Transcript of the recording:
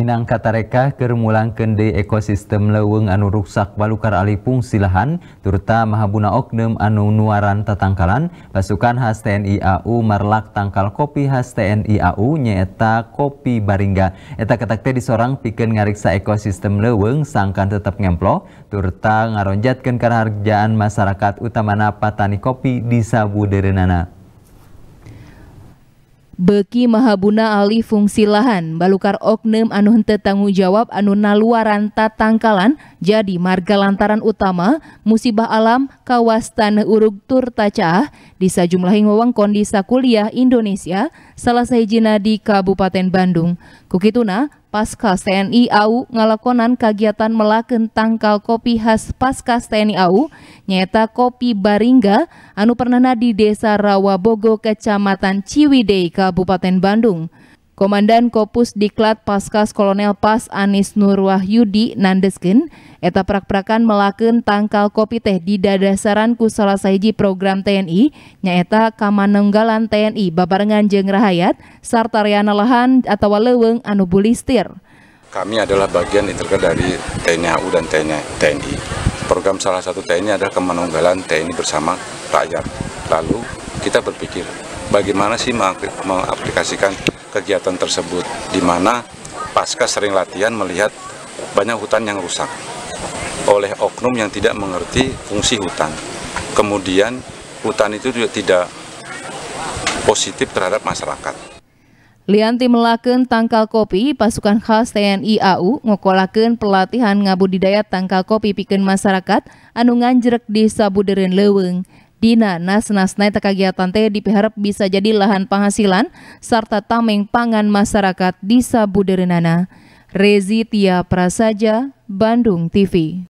Minangkatareka kermulang kende ekosistem leweng anu rusak balukar alipung silahan, turta mahabuna oknum anu nuaran tatangkalan, pasukan khas TNI AU marlak tangkal kopi khas TNI AU nyeta kopi baringga. Eta ketak teh disorang pikeun ngariksa ekosistem leweng sangkan tetap ngemplo, turta ngaronjatkeun karharjaan masyarakat utamana patani kopi di Sabuderenana. Beki mahabuna alih fungsi lahan, balukar oknum anu hente tanggung jawab anu naluaran tatangkalan jadi marga lantaran utama musibah alam kawasan urug tur tacaah di sajumlahing wewengkon di sakuliah Indonesia salah sahijina di Kabupaten Bandung. Kukituna Paskas TNI AU ngalakonan kegiatan melaken tangkal kopi khas Paskas TNI AU nyata kopi Baringga anu pernah di Desa Rawabogo Kecamatan Ciwidey Kabupaten Bandung. Komandan Kopus Diklat Paskas Kolonel Pas Anis Nur Wahyudi Nandeskin, eta prak-prakan melakukan tangkal kopi teh di dadasaran kusala salah program TNI nyata Kamanenggalan TNI babarengan Jeng rahayat serta riana lahan atau leweng anu Kami adalah bagian integral dari TNI AU dan TNI. TNI. Program salah satu TNI adalah Kemanunggalan TNI bersama rakyat. Lalu kita berpikir bagaimana sih mengaplikasikan kegiatan tersebut, di mana pasca sering latihan melihat banyak hutan yang rusak oleh oknum yang tidak mengerti fungsi hutan. Kemudian hutan itu juga tidak positif terhadap masyarakat. Lianti melaken tangkal kopi, pasukan khas TNI AU ngokolaken pelatihan ngabudidaya tangkal kopi piken masyarakat anungan nganjrek di Sabuderen Leweng. Dina nas-nasnya nasnasnai kegiatan teh diharap bisa jadi lahan penghasilan serta tameng pangan masyarakat di Sabuderenana. Rezi Tia Prasaja, Bandung TV.